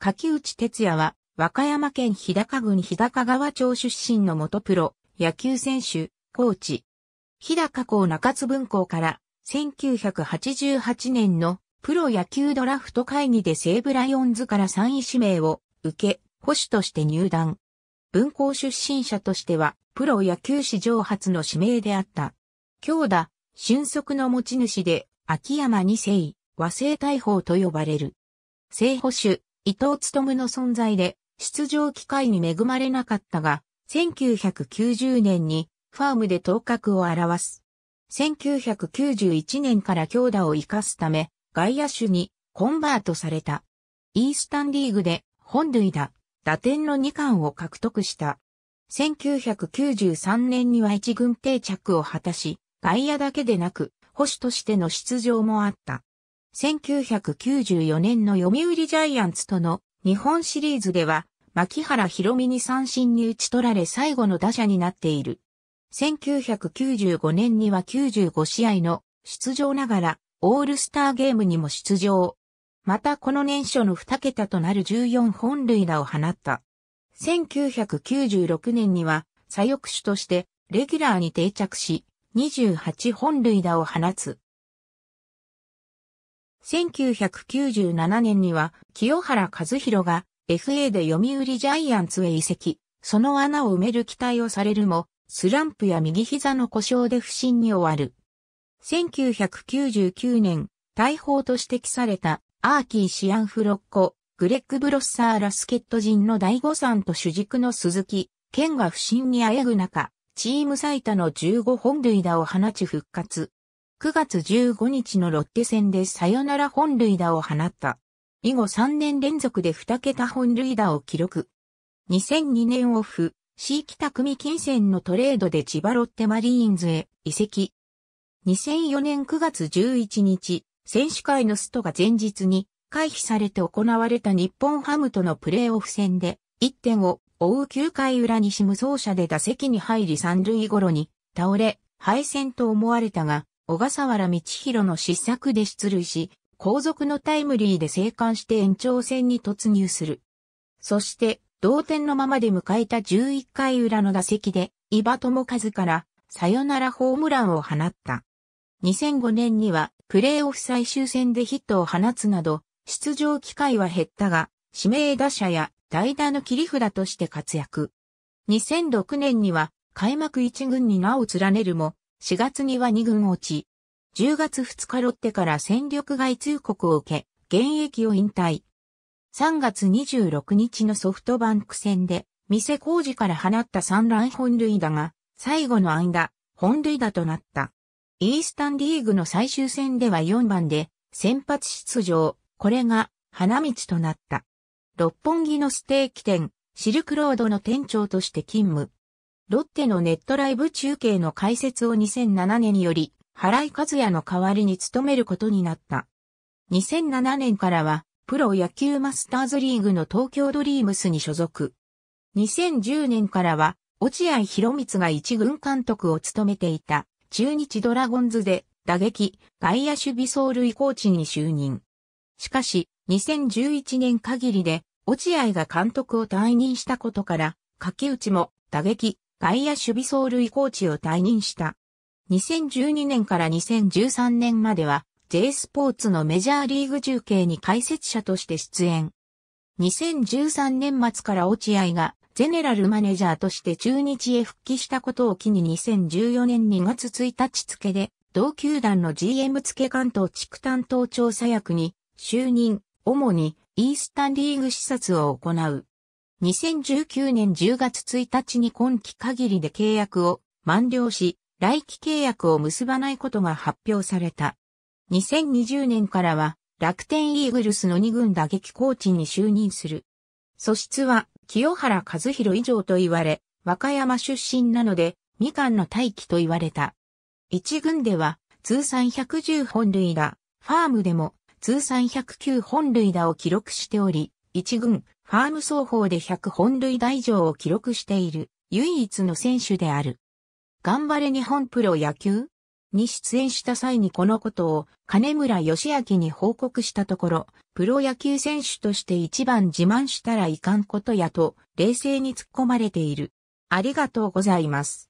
柿内哲也は、和歌山県日高郡日高川町出身の元プロ、野球選手、コーチ。日高校中津分校から、1988年のプロ野球ドラフト会議で西武ライオンズから3位指名を受け、保守として入団。文校出身者としては、プロ野球史上初の指名であった。強打、俊足の持ち主で、秋山二世、和製大砲と呼ばれる。正保守、伊藤勤の存在で出場機会に恵まれなかったが、1990年にファームで頭角を表す。1991年から強打を活かすため、外野手にコンバートされた。イースタンリーグで本塁打、打点の2冠を獲得した。1993年には一軍定着を果たし、外野だけでなく、保守としての出場もあった。1994年の読売ジャイアンツとの日本シリーズでは、牧原博美に三振に打ち取られ最後の打者になっている。1995年には95試合の出場ながら、オールスターゲームにも出場。またこの年初の2桁となる14本塁打を放った。1996年には左翼手としてレギュラーに定着し、28本塁打を放つ。1997年には清原和弘が FA で読売ジャイアンツへ移籍、その穴を埋める期待をされるも、スランプや右膝の故障で不審に終わる。1999年、大砲と指摘されたアーキー・シアンフロッコ、グレッグ・ブロッサーラケット人陣の第五山と主軸の鈴木、剣が不審にあえぐ中、チーム最多の15本塁打を放ち復活。9月15日のロッテ戦でサヨナラ本塁打を放った。以後3年連続で2桁本塁打を記録。2002年オフ、C 北組金銭のトレードで千葉ロッテマリーンズへ移籍。2004年9月11日、選手会のストが前日に回避されて行われた日本ハムとのプレーオフ戦で1点を追う9回裏に西無走者で打席に入り三塁頃に倒れ敗戦と思われたが小笠原道弘の失策で出塁し、後続のタイムリーで生還して延長戦に突入する。そして、同点のままで迎えた11回裏の打席で、伊庭智和からサヨナラホームランを放った。2005年にはプレーオフ最終戦でヒットを放つなど、出場機会は減ったが、指名打者や代打の切り札として活躍。2006年には開幕一軍に名を連ねるも、4月には2軍落ち。10月2日ロッテから戦力外通告を受け、現役を引退。3月26日のソフトバンク戦で、店工事から放った三乱本塁打が、最後の間、本塁打となった。イースタンリーグの最終戦では4番で、先発出場、これが、花道となった。六本木のステーキ店、シルクロードの店長として勤務。ロッテのネットライブ中継の解説を2007年により、原井和也の代わりに務めることになった。2007年からは、プロ野球マスターズリーグの東京ドリームスに所属。2010年からは、落合博光が一軍監督を務めていた、中日ドラゴンズで、打撃、外野守備走塁コーチに就任。しかし、2011年限りで、落合が監督を退任したことから、打内も打撃、外野守備走塁コーチを退任した。2012年から2013年までは J スポーツのメジャーリーグ中継に解説者として出演。2013年末から落合がゼネラルマネージャーとして中日へ復帰したことを機に2014年2月1日付で同球団の GM 付関東地区担当調査役に就任、主にイースタンリーグ視察を行う。2019年10月1日に今期限りで契約を満了し、来期契約を結ばないことが発表された。2020年からは楽天イーグルスの2軍打撃コーチに就任する。素質は清原和弘以上と言われ、和歌山出身なので、みかんの大器と言われた。一軍では通算110本塁打、ファームでも通算109本塁打を記録しており、一軍、ファーム双方で100本塁打以上を記録している唯一の選手である。頑張れ日本プロ野球に出演した際にこのことを金村義明に報告したところ、プロ野球選手として一番自慢したらいかんことやと冷静に突っ込まれている。ありがとうございます。